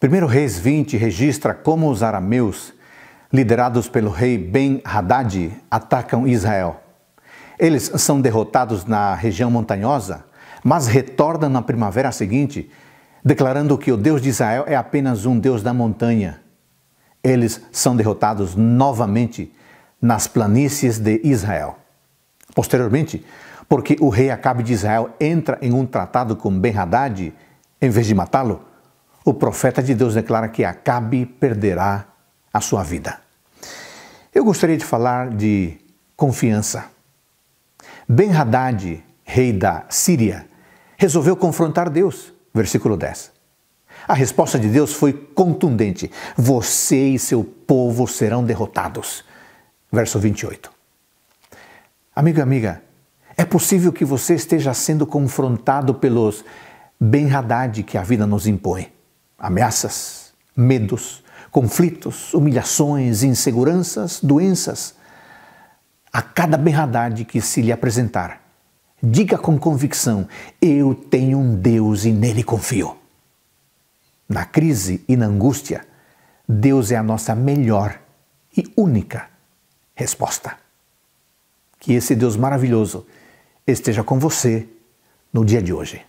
1 Reis 20 registra como os arameus, liderados pelo rei Ben-Hadad, atacam Israel. Eles são derrotados na região montanhosa, mas retornam na primavera seguinte, declarando que o Deus de Israel é apenas um Deus da montanha. Eles são derrotados novamente nas planícies de Israel. Posteriormente, porque o rei Acabe de Israel entra em um tratado com Ben-Hadad, em vez de matá-lo, o profeta de Deus declara que Acabe perderá a sua vida. Eu gostaria de falar de confiança. Ben Haddad, rei da Síria, resolveu confrontar Deus. Versículo 10. A resposta de Deus foi contundente: Você e seu povo serão derrotados. Verso 28. Amigo e amiga, é possível que você esteja sendo confrontado pelos Ben Haddad que a vida nos impõe ameaças, medos, conflitos, humilhações, inseguranças, doenças. A cada berradade que se lhe apresentar, diga com convicção: Eu tenho um Deus e nele confio. Na crise e na angústia, Deus é a nossa melhor e única resposta. Que esse Deus maravilhoso esteja com você no dia de hoje.